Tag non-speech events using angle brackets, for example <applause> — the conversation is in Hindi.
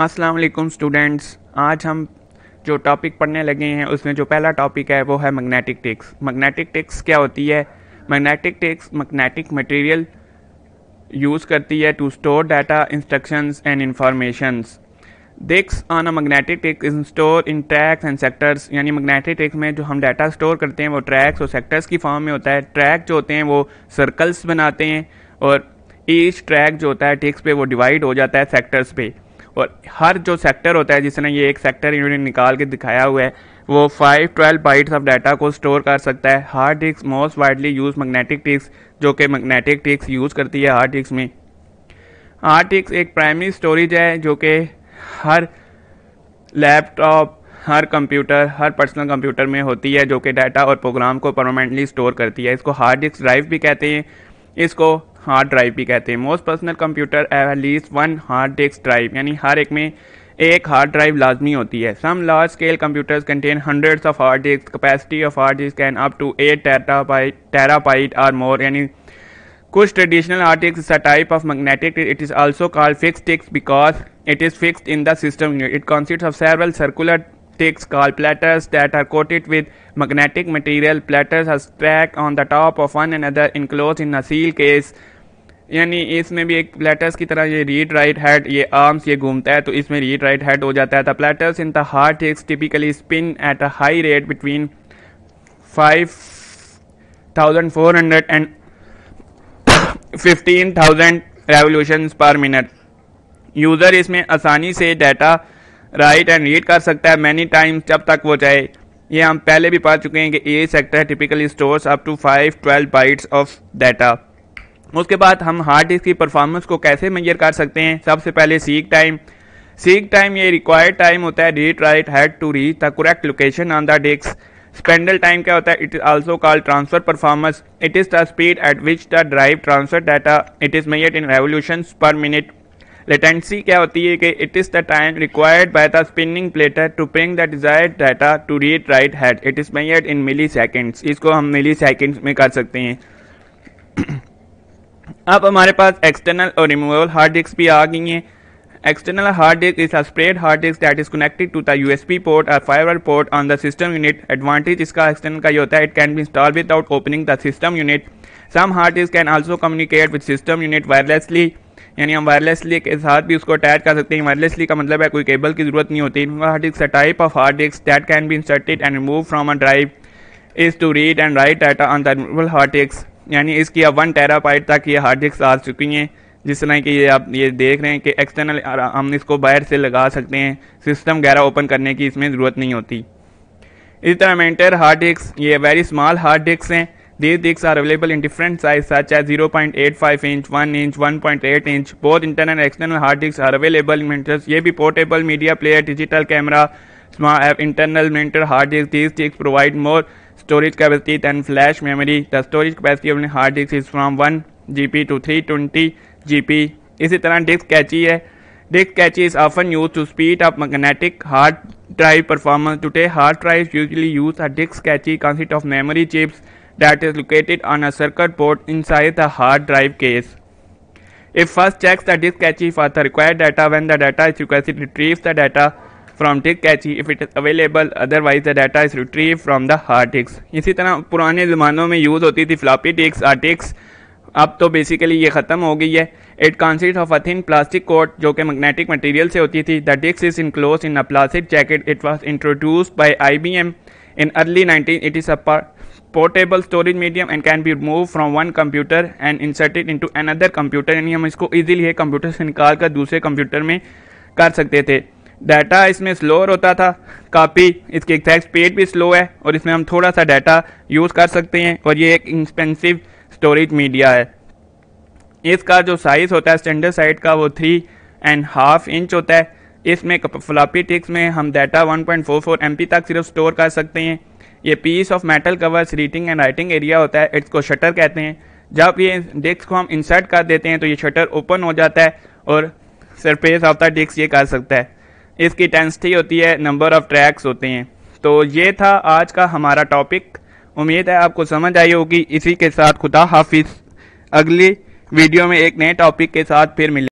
अस्सलाम वालेकुम स्टूडेंट्स आज हम जो टॉपिक पढ़ने लगे हैं उसमें जो पहला टॉपिक है वो है मैग्नेटिक टिक्स मैग्नेटिक टिक्स क्या होती है magnetic disks magnetic material use करती है to store data instructions and informations disks on a magnetic disk is store in tracks and sectors यानी मैग्नेटिक टिक्स में जो हम डाटा स्टोर करते हैं वो ट्रैक्स और सेक्टर्स की फॉर्म में होता है ट्रैक जो होते हैं वो सर्कल्स बनाते हैं और ईच ट्रैक जो होता है टिक्स पे वो डिवाइड हो जाता है सेक्टर्स पे और हर जो सेक्टर होता है जिसने ये एक सेक्टर इन्होंने निकाल के दिखाया हुआ है वो five twelve bytes of data को स्टोर कर सकता है hard disk most widely use magnetic disk जो कि मैग्नेटिक डिस्क यूज़ करती है हार्ड डिस्क में हार्ड डिस्क एक प्राइमरी स्टोरेज है जो कि हर लैपटॉप हर कंप्यूटर हर पर्सनल कंप्यूटर में होती है जो कि डाटा और प्रोग्राम को परमानेंटली स्टोर करती है इसको हार्ड डिस्क ड्राइव भी कहते हैं इसको हार्ड ड्राइव भी कहते हैं most personal computer least one hard disk drive यानी हर एक में एक हार्ड ड्राइव लाजमी होती है some large scale computers contain hundreds of hard disk capacity of hard disk can up to eight terabyte terabyte or more यानी कुछ traditional hard disk is type of magnetic it is also called fix disk because it is fixed in the system unit it consist of several circular sticks called platters that are coated with magnetic material. Platters are stacked on the top of one another, enclosed in a seal case. यानी इसमें भी एक प्लेटर्स की तरह ये रीड राइट हेड ये आर्म्स ये घूमता है तो इसमें रीड राइट हेड हो जाता है the platters in the hard disks typically spin at a high rate between five thousand four hundred and fifteen thousand per minute user इसमें आसानी से डाटा राइट एंड रीड कर सकता है मैनी टाइम्स जब तक वो चाहे ये हम पहले भी पढ़ चुके हैं कि a sector typically stores up to five twelve bytes of data उसके बाद हम हार्ड डिस्क की परफॉर्मेंस को कैसे मेजर कर सकते हैं सबसे पहले सीक टाइम सीक टाइम ये रिक्वायर्ड टाइम होता है read write head to reach the correct location on the disk spindle time क्या होता है it is also called transfer performance it is the speed at which the drive transfer data it is measured in revolution per minute latency क्या होती है कि it is the time required by the spinning platter to bring the Dzire data to read write head it is measured in milliseconds इसको हम मिली सेकेंड्स में कर सकते हैं <clears throat> अब हमारे पास एक्सटर्नल और रिमूवेबल हार्ड डिस्क भी आ गई हैं external hard disk is a separate hard disk that is connected to the U S B port और fibre port on the system unit advantage इसका एक्सटर्नल का ये होता है it can be install without opening the system unit some hard disk can also communicate with system unit wirelessly यानी हम वायरलेसली के साथ भी उसको अटैच कर सकते हैं वायरलेसली का मतलब है कोई केबल की ज़रूरत नहीं होती hard disk type of hard disk that can be inserted and remove from a drive is to read and write data on thermal hard disk यानी इसकी अब वन टेरा पाइट तक ये हार्ड डिस्क आ चुकी हैं जिस तरह की ये आप ये देख रहे हैं कि एक्सटर्नल हम इसको बाहर से लगा सकते हैं सिस्टम गैरा ओपन करने की इसमें ज़रूरत नहीं होती इस तरह मेंटर हार्ड डिस्क ये वेरी स्मॉल हार्ड डिस्क हैं These discs are available in different sizes such as 0.85 inch, 1 inch, 1.8 inch. Both internal and external hard disks are available in printers. ये भी portable media player, digital camera, smart app, internal printer hard disk. These discs provide more storage capacity than flash memory. The storage capacity of hard disk is from 1 GB to 320 GB. इसी तरह डिस्क कैची है Disk cache is often used to speed up magnetic hard drive performance. Today, hard drives usually use a disk cache consist of memory chips that is located on a circuit board inside the hard drive case. It first checks the disk cache for the required data when the data is requested retrieves the data from disk cache if it is available otherwise the data is retrieve from the hard disks इसी तरह पुराने ज़मानों में यूज़ होती थी फ्लॉपी टिक्स आर टिक्स अब तो बेसिकली ये ख़त्म हो गई है it consist of a thin plastic coat जो कि मैग्नेटिक मटेरियल से होती थी द डिक्स is enclose in a plastic jacket it was introduce by I B M in early nineteen it is a portable storage medium and can be removed from one computer and inserted into another computer यानी हम इसको इजीली है कंप्यूटर से निकाल कर दूसरे कंप्यूटर में कर सकते थे डाटा इसमें स्लोअर होता था काफ़ी इसकी एग्जैक्ट स्पीड भी स्लो है और इसमें हम थोड़ा सा डाटा यूज़ कर सकते हैं और ये एक एक्सपेंसिव स्टोरेज मीडिया है इसका जो साइज़ होता है स्टैंडर्ड साइज का वो थ्री एंड हाफ इंच होता है इसमें फ्लापी टिक्स में हम डाटा 1.44 एमबी तक सिर्फ स्टोर कर सकते हैं ये piece of metal covers reading and writing area होता है इसको शटर कहते हैं जब ये डिस्क को हम इंसर्ट कर देते हैं तो ये शटर ओपन हो जाता है और सरफेस ऑफ द डिस्क ये कर सकता है इसकी टेंसिटी होती है नंबर ऑफ ट्रैक्स होते हैं तो ये था आज का हमारा टॉपिक उम्मीद है आपको समझ आई होगी इसी के साथ खुदा हाफिज़ अगली वीडियो में एक नए टॉपिक के साथ फिर मिले